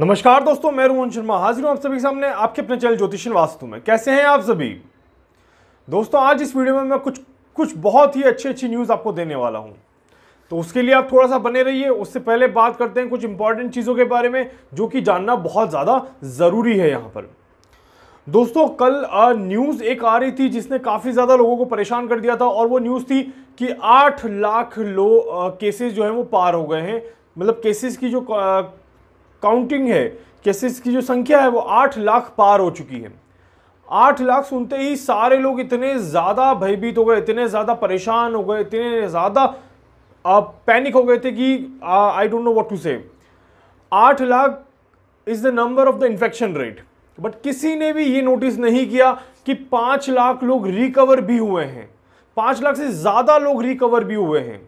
नमस्कार दोस्तों मैं रोहन शर्मा हाजिर हूँ आप सभी के सामने आपके अपने चैनल ज्योतिषन वास्तु में कैसे हैं आप सभी दोस्तों आज इस वीडियो में मैं कुछ कुछ बहुत ही अच्छी अच्छी न्यूज़ आपको देने वाला हूँ तो उसके लिए आप थोड़ा सा बने रहिए उससे पहले बात करते हैं कुछ इंपॉर्टेंट चीज़ों के बारे में जो कि जानना बहुत ज़्यादा ज़रूरी है यहाँ पर दोस्तों कल न्यूज़ एक आ रही थी जिसने काफ़ी ज़्यादा लोगों को परेशान कर दिया था और वो न्यूज़ थी कि आठ लाख लो केसेस जो है वो पार हो गए हैं मतलब केसेस की जो काउंटिंग है केसेस की जो संख्या है वो आठ लाख पार हो चुकी है आठ लाख सुनते ही सारे लोग इतने ज़्यादा भयभीत हो गए इतने ज़्यादा परेशान हो गए इतने ज़्यादा पैनिक हो गए थे कि I don't know what to say आठ lakh is the number of the infection rate but किसी ने भी ये नोटिस नहीं किया कि पाँच लाख लोग रिकवर भी हुए हैं पाँच लाख से ज़्यादा लोग रिकवर भी हुए हैं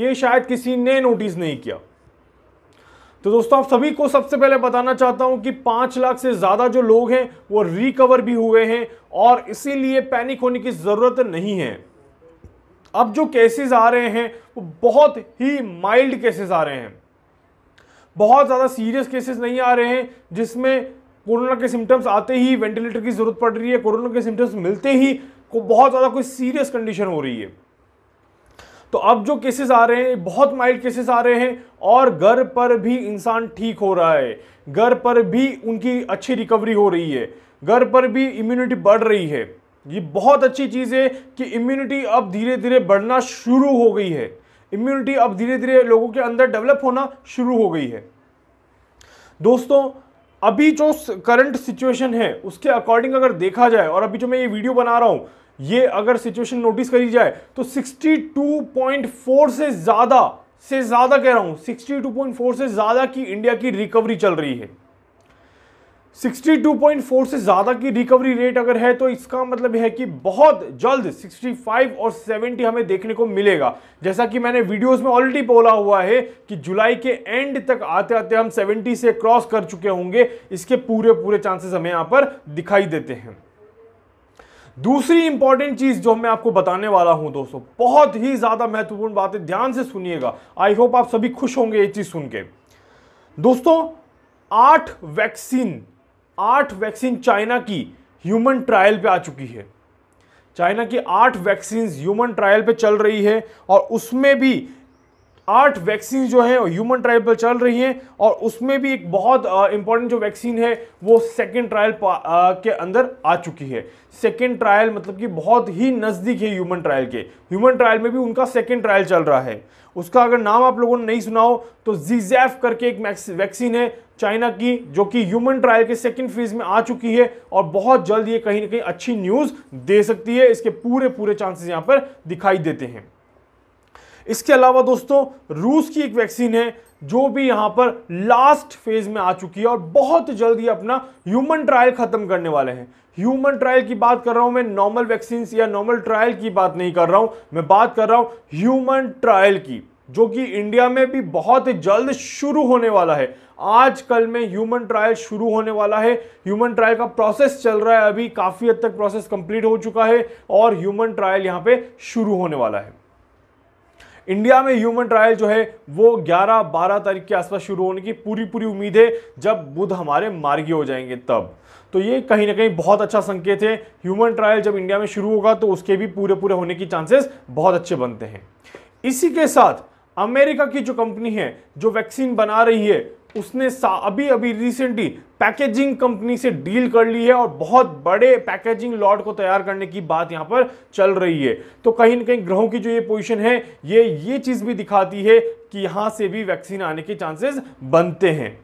ये शायद किसी ने नोटिस नहीं किया तो दोस्तों आप सभी को सबसे पहले बताना चाहता हूं कि पाँच लाख से ज़्यादा जो लोग हैं वो रिकवर भी हुए हैं और इसीलिए पैनिक होने की ज़रूरत नहीं है अब जो केसेस आ रहे हैं वो बहुत ही माइल्ड केसेस आ रहे हैं बहुत ज़्यादा सीरियस केसेस नहीं आ रहे हैं जिसमें कोरोना के सिम्टम्स आते ही वेंटिलेटर की ज़रूरत पड़ रही है कोरोना के सिम्टम्स मिलते ही को बहुत ज़्यादा कोई सीरियस कंडीशन हो रही है तो अब जो केसेस आ रहे हैं बहुत माइल्ड केसेस आ रहे हैं और घर पर भी इंसान ठीक हो रहा है घर पर भी उनकी अच्छी रिकवरी हो रही है घर पर भी इम्यूनिटी बढ़ रही है ये बहुत अच्छी चीज़ है कि इम्यूनिटी अब धीरे धीरे बढ़ना शुरू हो गई है इम्यूनिटी अब धीरे धीरे लोगों के अंदर डेवलप होना शुरू हो गई है दोस्तों अभी जो करंट सिचुएशन है उसके अकॉर्डिंग अगर देखा जाए और अभी जो मैं ये वीडियो बना रहा हूँ ये अगर सिचुएशन नोटिस करी जाए तो 62.4 से ज़्यादा से ज़्यादा कह रहा हूं 62.4 से ज़्यादा की इंडिया की रिकवरी चल रही है 62.4 से ज़्यादा की रिकवरी रेट अगर है तो इसका मतलब है कि बहुत जल्द 65 और 70 हमें देखने को मिलेगा जैसा कि मैंने वीडियोस में ऑलरेडी बोला हुआ है कि जुलाई के एंड तक आते आते हम 70 से क्रॉस कर चुके होंगे इसके पूरे पूरे चांसेस हमें यहाँ पर दिखाई देते हैं दूसरी इंपॉर्टेंट चीज़ जो मैं आपको बताने वाला हूं दोस्तों बहुत ही ज़्यादा महत्वपूर्ण बात है ध्यान से सुनिएगा आई होप आप सभी खुश होंगे ये चीज़ सुन के दोस्तों आठ वैक्सीन आठ वैक्सीन चाइना की ह्यूमन ट्रायल पे आ चुकी है चाइना की आठ वैक्सीन ह्यूमन ट्रायल पे चल रही है और उसमें भी आठ वैक्सीन जो हैं ह्यूमन ट्रायल पर चल रही हैं और उसमें भी एक बहुत इंपॉर्टेंट जो वैक्सीन है वो सेकेंड ट्रायल के अंदर आ चुकी है सेकेंड ट्रायल मतलब कि बहुत ही नज़दीक है ह्यूमन ट्रायल के ह्यूमन ट्रायल में भी उनका सेकेंड ट्रायल चल रहा है उसका अगर नाम आप लोगों ने नहीं सुना हो तो जीजैफ करके एक वैक्सीन है चाइना की जो कि ह्यूमन ट्रायल के सेकेंड फेज में आ चुकी है और बहुत जल्द ये कहीं ना कहीं अच्छी न्यूज़ दे सकती है इसके पूरे पूरे चांसेस यहाँ पर दिखाई देते हैं इसके अलावा दोस्तों रूस की एक वैक्सीन है जो भी यहाँ पर लास्ट फेज में आ चुकी है और बहुत जल्दी अपना ह्यूमन ट्रायल खत्म करने वाले हैं ह्यूमन ट्रायल की बात कर रहा हूँ मैं नॉर्मल वैक्सीन या नॉर्मल ट्रायल की बात नहीं कर रहा हूँ मैं बात कर रहा हूँ ह्यूमन ट्रायल की जो कि इंडिया में भी बहुत जल्द शुरू होने वाला है आज कल में ह्यूमन ट्रायल शुरू होने वाला है ह्यूमन ट्रायल का प्रोसेस चल रहा है अभी काफ़ी हद तक प्रोसेस कंप्लीट हो चुका है और ह्यूमन ट्रायल यहाँ पे शुरू होने वाला है इंडिया में ह्यूमन ट्रायल जो है वो 11-12 तारीख के आसपास शुरू होने की पूरी पूरी उम्मीद है जब बुध हमारे मार्गी हो जाएंगे तब तो ये कहीं ना कहीं बहुत अच्छा संकेत है ह्यूमन ट्रायल जब इंडिया में शुरू होगा तो उसके भी पूरे पूरे होने की चांसेस बहुत अच्छे बनते हैं इसी के साथ अमेरिका की जो कंपनी है जो वैक्सीन बना रही है उसने अभी अभी रिसेंटली पैकेजिंग कंपनी से डील कर ली है और बहुत बड़े पैकेजिंग लॉट को तैयार करने की बात यहां पर चल रही है तो कहीं ना कहीं ग्रहों की जो ये पोजीशन है ये ये चीज़ भी दिखाती है कि यहां से भी वैक्सीन आने के चांसेस बनते हैं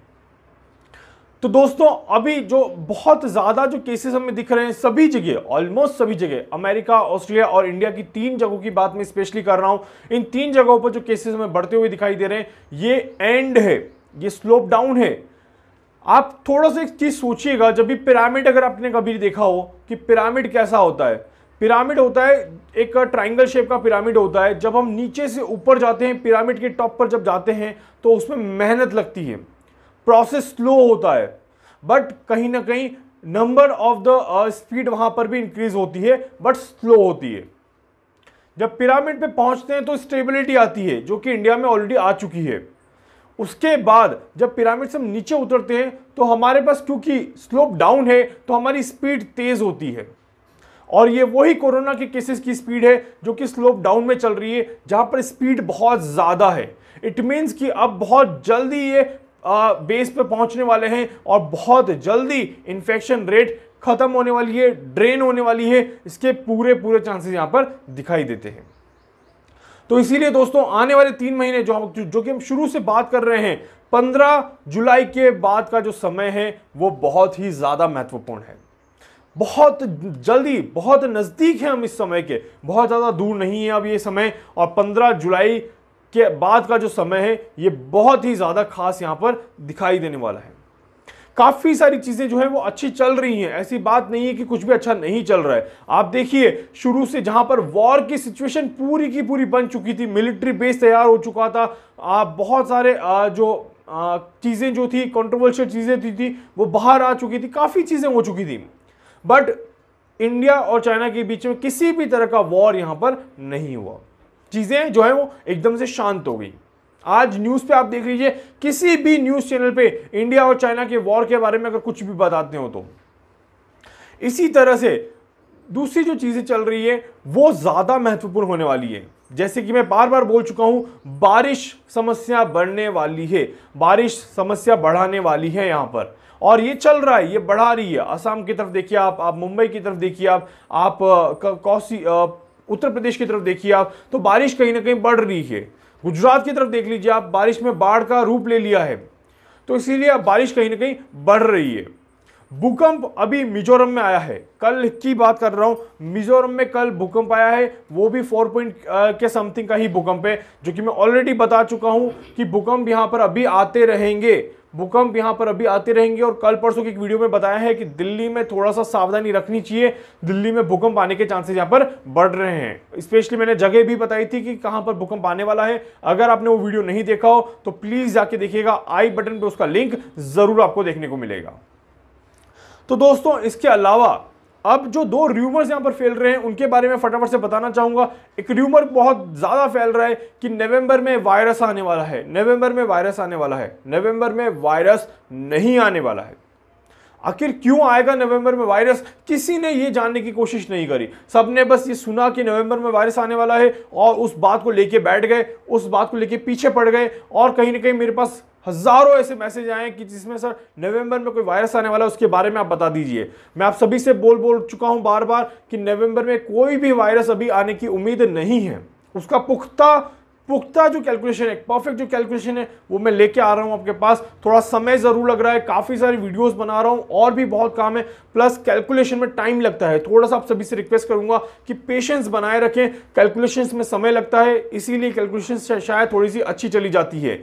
तो दोस्तों अभी जो बहुत ज़्यादा जो केसेस हमें दिख रहे हैं सभी जगह ऑलमोस्ट सभी जगह अमेरिका ऑस्ट्रेलिया और इंडिया की तीन जगहों की बात मैं स्पेशली कर रहा हूं इन तीन जगहों पर जो केसेस हमें बढ़ते हुए दिखाई दे रहे हैं ये एंड है ये स्लोप डाउन है आप थोड़ा सा एक चीज़ सोचिएगा जब भी पिरामिड अगर आपने कभी देखा हो कि पिरामिड कैसा होता है पिरामिड होता है एक ट्राइंगल शेप का पिरामिड होता है जब हम नीचे से ऊपर जाते हैं पिरामिड के टॉप पर जब जाते हैं तो उसमें मेहनत लगती है प्रोसेस स्लो होता है बट कहीं ना कहीं नंबर ऑफ द स्पीड वहाँ पर भी इंक्रीज होती है बट स्लो होती है जब पिरामिड पे पहुँचते हैं तो स्टेबिलिटी आती है जो कि इंडिया में ऑलरेडी आ चुकी है उसके बाद जब पिरामिड से हम नीचे उतरते हैं तो हमारे पास क्योंकि स्लोप डाउन है तो हमारी स्पीड तेज़ होती है और ये वही कोरोना के केसेस की स्पीड है जो कि स्लोप डाउन में चल रही है जहाँ पर स्पीड बहुत ज़्यादा है इट मीन्स कि अब बहुत जल्दी ये बेस पर पहुँचने वाले हैं और बहुत जल्दी इन्फेक्शन रेट ख़त्म होने वाली है ड्रेन होने वाली है इसके पूरे पूरे चांसेस यहाँ पर दिखाई देते हैं तो इसीलिए दोस्तों आने वाले तीन महीने जो जो कि हम शुरू से बात कर रहे हैं पंद्रह जुलाई के बाद का जो समय है वो बहुत ही ज़्यादा महत्वपूर्ण है बहुत जल्दी बहुत नज़दीक है हम इस समय के बहुत ज़्यादा दूर नहीं है अब ये समय और 15 जुलाई के बाद का जो समय है ये बहुत ही ज़्यादा खास यहाँ पर दिखाई देने वाला है काफ़ी सारी चीज़ें जो है वो अच्छी चल रही हैं ऐसी बात नहीं है कि कुछ भी अच्छा नहीं चल रहा है आप देखिए शुरू से जहां पर वॉर की सिचुएशन पूरी की पूरी बन चुकी थी मिलिट्री बेस तैयार हो चुका था आप बहुत सारे आ, जो चीज़ें जो थी कंट्रोवर्शियल चीज़ें थी, थी वो बाहर आ चुकी थी काफ़ी चीज़ें हो चुकी थी बट इंडिया और चाइना के बीच में किसी भी तरह का वॉर यहाँ पर नहीं हुआ चीज़ें जो है वो एकदम से शांत हो गई आज न्यूज़ पे आप देख लीजिए किसी भी न्यूज़ चैनल पे इंडिया और चाइना के वॉर के बारे में अगर कुछ भी बताते हो तो इसी तरह से दूसरी जो चीज़ें चल रही है वो ज़्यादा महत्वपूर्ण होने वाली है जैसे कि मैं बार बार बोल चुका हूं बारिश समस्या बढ़ने वाली है बारिश समस्या बढ़ाने वाली है यहां पर और ये चल रहा है ये बढ़ा रही है असम की तरफ देखिए आप आप मुंबई की तरफ देखिए आप आप कौसी उत्तर प्रदेश की तरफ देखिए आप तो बारिश कहीं ना कहीं बढ़ रही है गुजरात की तरफ देख लीजिए आप बारिश में बाढ़ का रूप ले लिया है तो इसीलिए अब बारिश कहीं ना कहीं बढ़ रही है भूकंप अभी मिजोरम में आया है कल की बात कर रहा हूं मिजोरम में कल भूकंप आया है वो भी फोर पॉइंट के समथिंग का ही भूकंप है जो कि मैं ऑलरेडी बता चुका हूं कि भूकंप यहां पर अभी आते रहेंगे भूकंप यहां पर अभी आते रहेंगे और कल परसों की एक वीडियो में बताया है कि दिल्ली में थोड़ा सा सावधानी रखनी चाहिए दिल्ली में भूकंप आने के चांसेस यहां पर बढ़ रहे हैं स्पेशली मैंने जगह भी बताई थी कि कहां पर भूकंप आने वाला है अगर आपने वो वीडियो नहीं देखा हो तो प्लीज़ जाके देखिएगा आई बटन पर उसका लिंक ज़रूर आपको देखने को मिलेगा तो दोस्तों इसके अलावा अब जो दो र्यूमर्स यहाँ पर फैल रहे हैं उनके बारे में फटाफट से बताना चाहूँगा एक र्यूमर बहुत ज़्यादा फैल रहा है कि नवंबर में वायरस आने वाला है नवंबर में वायरस आने वाला है नवंबर में वायरस नहीं आने वाला है आखिर क्यों आएगा नवंबर में वायरस किसी ने ये जानने की कोशिश नहीं करी सबने बस ये सुना कि नवंबर में वायरस आने वाला है और उस बात को लेके बैठ गए उस बात को लेके पीछे पड़ गए और कहीं ना कहीं मेरे पास हज़ारों ऐसे मैसेज आए कि जिसमें सर नवंबर में कोई वायरस आने वाला है उसके बारे में आप बता दीजिए मैं आप सभी से बोल बोल चुका हूं बार बार कि नवंबर में कोई भी वायरस अभी आने की उम्मीद नहीं है उसका पुख्ता पुख्ता जो कैलकुलेशन है परफेक्ट जो कैलकुलेशन है वो मैं लेके आ रहा हूँ आपके पास थोड़ा समय ज़रूर लग रहा है काफ़ी सारी वीडियोस बना रहा हूँ और भी बहुत काम है प्लस कैलकुलेशन में टाइम लगता है थोड़ा सा आप सभी से रिक्वेस्ट करूँगा कि पेशेंस बनाए रखें कैलकुलेशन में समय लगता है इसीलिए कैलकुलेशन शायद थोड़ी सी अच्छी चली जाती है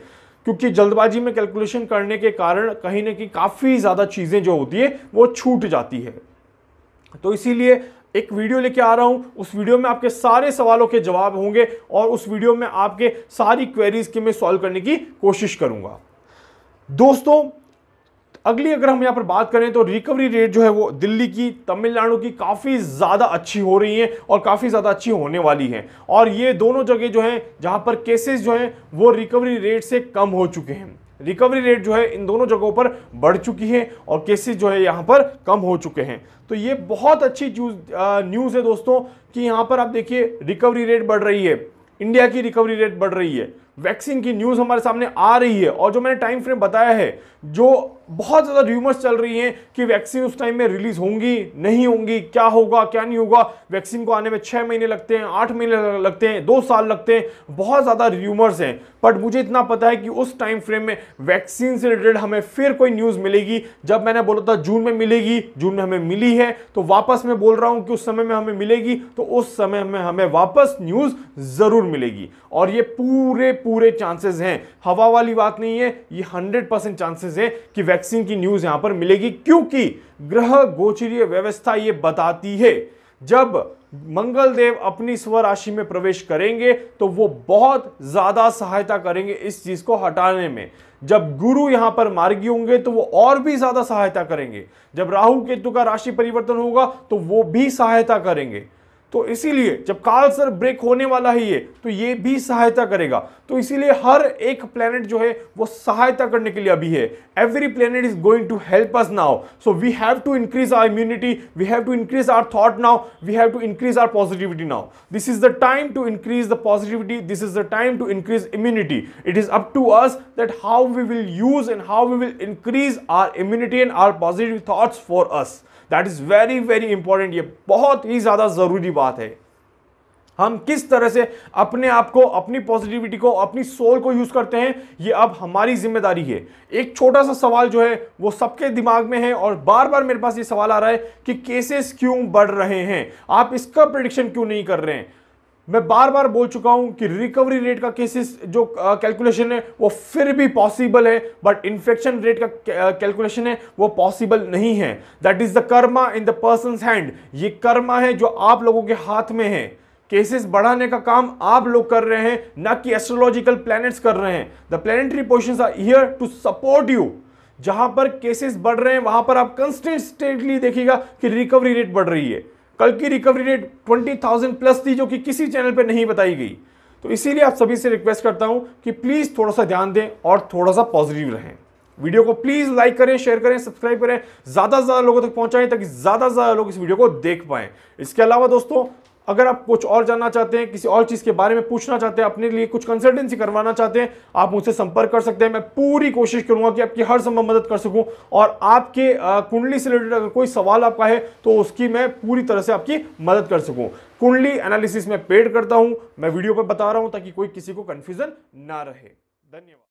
क्योंकि जल्दबाजी में कैलकुलेशन करने के कारण कहीं ना कहीं काफ़ी ज़्यादा चीज़ें जो होती है वो छूट जाती है तो इसीलिए एक वीडियो लेके आ रहा हूँ उस वीडियो में आपके सारे सवालों के जवाब होंगे और उस वीडियो में आपके सारी क्वेरीज के मैं सॉल्व करने की कोशिश करूँगा दोस्तों अगली अगर हम यहाँ पर बात करें तो रिकवरी रेट जो है वो दिल्ली की तमिलनाडु की काफ़ी ज़्यादा अच्छी हो रही है और काफ़ी ज़्यादा अच्छी होने वाली है और ये दोनों जगह जो हैं जहाँ पर केसेस जो हैं वो रिकवरी रेट से कम हो चुके हैं रिकवरी रेट जो है इन दोनों जगहों पर बढ़ चुकी है और केसेस जो है यहाँ पर कम हो चुके हैं तो ये बहुत अच्छी न्यूज़ है दोस्तों कि यहाँ पर आप देखिए रिकवरी रेट बढ़ रही है इंडिया की रिकवरी रेट बढ़ रही है वैक्सीन की न्यूज़ हमारे सामने आ रही है और जो मैंने टाइम फ्रेम बताया है जो बहुत ज़्यादा र्यूमर्स चल रही हैं कि वैक्सीन उस टाइम में रिलीज़ होंगी नहीं होंगी क्या होगा क्या नहीं होगा वैक्सीन को आने में छः महीने लगते हैं आठ महीने लगते हैं दो साल लगते हैं बहुत ज़्यादा र्यूमर्स हैं बट मुझे इतना पता है कि उस टाइम फ्रेम में वैक्सीन से रिलेटेड हमें फिर कोई न्यूज़ मिलेगी जब मैंने बोला था जून में मिलेगी जून में हमें मिली है तो वापस मैं बोल रहा हूँ कि उस समय में हमें मिलेगी तो उस समय में हमें वापस न्यूज़ ज़रूर मिलेगी और ये पूरे पूरे चांसेस हैं हवा वाली बात नहीं है ये हंड्रेड परसेंट चांसेस हैं कि वैक्सीन वैक्सीन की न्यूज यहां पर मिलेगी क्योंकि ग्रह गोचरीय व्यवस्था ये बताती है जब मंगल देव अपनी स्व राशि में प्रवेश करेंगे तो वो बहुत ज्यादा सहायता करेंगे इस चीज को हटाने में जब गुरु यहां पर मार्गी होंगे तो वो और भी ज्यादा सहायता करेंगे जब राहु केतु का राशि परिवर्तन होगा तो वो भी सहायता करेंगे तो इसीलिए जब काल सर ब्रेक होने वाला है ये तो ये भी सहायता करेगा तो इसीलिए हर एक प्लेनेट जो है वो सहायता करने के लिए अभी है every planet is going to help us now so we have to increase our immunity we have to increase our thought now we have to increase our positivity now this is the time to increase the positivity this is the time to increase immunity it is up to us that how we will use and how we will increase our immunity and our positive thoughts for us that is very very important ये बहुत ही ज्यादा जरूरी बात बात है हम किस तरह से अपने आप को अपनी पॉजिटिविटी को अपनी सोल को यूज करते हैं ये अब हमारी जिम्मेदारी है एक छोटा सा सवाल जो है वो सबके दिमाग में है और बार बार मेरे पास ये सवाल आ रहा है कि केसेस क्यों बढ़ रहे हैं आप इसका प्रडिक्शन क्यों नहीं कर रहे हैं मैं बार बार बोल चुका हूं कि रिकवरी रेट का केसेस जो कैलकुलेशन है वो फिर भी पॉसिबल है बट इन्फेक्शन रेट का कैलकुलेशन है वो पॉसिबल नहीं है that is the karma in the person hand ये कर्मा है जो आप लोगों के हाथ में है केसेस बढ़ाने का काम आप लोग कर रहे हैं ना कि एस्ट्रोलॉजिकल प्लैनेट्स कर रहे हैं the planetary position are here to support you जहां पर केसेस बढ़ रहे हैं वहां पर आप कंस्टेंटली देखिएगा कि रिकवरी रेट बढ़ रही है कल की recovery rate twenty thousand plus थी जो कि किसी चैनल पर नहीं बताई गई तो इसीलिए आप सभी से रिक्वेस्ट करता हूं कि प्लीज़ थोड़ा सा ध्यान दें और थोड़ा सा पॉजिटिव रहें वीडियो को प्लीज़ लाइक करें शेयर करें सब्सक्राइब करें ज़्यादा से ज़्यादा लोगों तक पहुंचाएं ताकि ज़्यादा से ज़्यादा लोग इस वीडियो को देख पाएं इसके अलावा दोस्तों अगर आप कुछ और जानना चाहते हैं किसी और चीज़ के बारे में पूछना चाहते हैं अपने लिए कुछ कंसल्टेंसी करवाना चाहते हैं आप मुझसे संपर्क कर सकते हैं मैं पूरी कोशिश करूंगा कि आपकी हर संभव मदद कर सकूं और आपके कुंडली से रिलेटेड अगर कोई सवाल आपका है तो उसकी मैं पूरी तरह से आपकी मदद कर सकूं कुंडली एनालिसिस में पेड करता हूं मैं वीडियो पर बता रहा हूं ताकि कोई किसी को कन्फ्यूजन ना रहे धन्यवाद